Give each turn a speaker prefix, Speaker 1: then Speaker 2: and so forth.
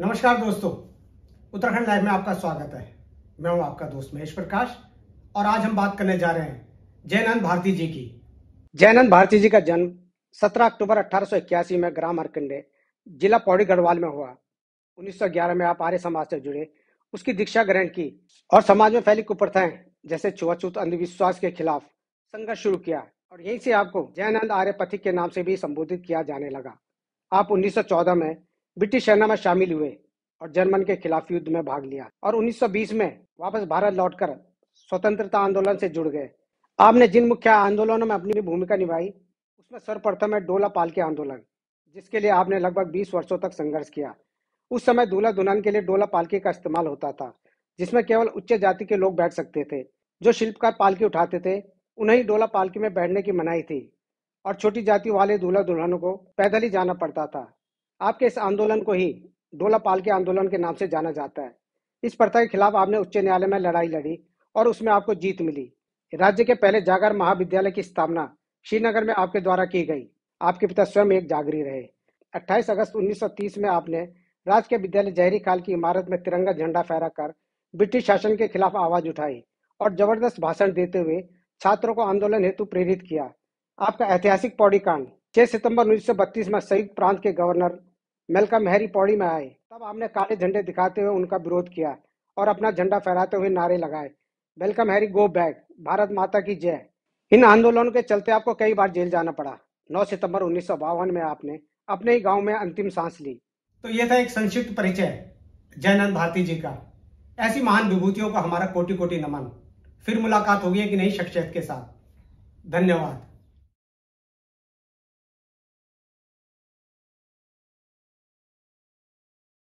Speaker 1: नमस्कार दोस्तों उत्तराखंड लाइव में आपका स्वागत है मैं हूं आपका दोस्त महेश प्रकाश और आज हम बात करने जा रहे हैं जयनंद भारती जी की जयनंद भारती जी का जन्म 17 अक्टूबर अठारह में ग्राम हरकंडे जिला पौड़ी गढ़वाल में हुआ 1911 में आप आर्य समाज से जुड़े उसकी दीक्षा ग्रहण की और समाज में फैली कुप्रथाएं जैसे छुआछूत अंधविश्वास के खिलाफ संघर्ष शुरू किया और यहीं से आपको जयनंद आर्य पथिक के नाम से भी संबोधित किया जाने लगा आप 1914 में ब्रिटिश सेना में शामिल हुए और जर्मन के खिलाफ युद्ध में भाग लिया और 1920 में वापस भारत लौटकर स्वतंत्रता आंदोलन से जुड़ गए आपने जिन मुख्य आंदोलनों में अपनी भूमिका निभाई उसमें सर्वप्रथम है डोला पाल के आंदोलन जिसके लिए आपने लगभग 20 वर्षों तक संघर्ष किया उस समय दूल्हा दुल्हन के लिए डोला पालकी का इस्तेमाल होता था जिसमें केवल उच्च जाति के लोग बैठ सकते थे जो शिल्पकार पालकी उठाते थे उन्हें डोला पालकी में बैठने की मनाही थी और छोटी जाति वाले दूल्हा दुल्हनों को पैदल ही जाना पड़ता था आपके इस आंदोलन को ही डोला पाल के आंदोलन के नाम से जाना जाता है इस प्रथा के खिलाफ आपने उच्च न्यायालय में लड़ाई लड़ी और उसमें आपको जीत मिली राज्य के पहले जागर महाविद्यालय की स्थापना श्रीनगर में आपके द्वारा की गई आपके पिता स्वयं एक जागरी रहे 28 अगस्त 1930 में आपने राजकीय विद्यालय जहरी काल की इमारत में तिरंगा झंडा फहराकर ब्रिटिश शासन के खिलाफ आवाज उठाई और जबरदस्त भाषण देते हुए छात्रों को आंदोलन हेतु प्रेरित किया आपका ऐतिहासिक पौड़ी कांड छह सितंबर 1932 में संयुक्त प्रांत के गवर्नर मेलकम हैरी पौड़ी में आए तब आपने काले झंडे दिखाते हुए उनका विरोध किया और अपना झंडा फहराते हुए नारे लगाए welcome Harry go back Bharat माता की जय इन आंदोलनों के चलते आपको कई बार जेल जाना पड़ा 9 सितंबर उन्नीस में आपने अपने ही गांव में अंतिम सांस ली तो यह था एक संक्षिप्त परिचय जयनंद भारती जी का ऐसी महान विभूतियों का हमारा कोटि कोटि नमन फिर मुलाकात होगी एक नई शख्सियत के साथ धन्यवाद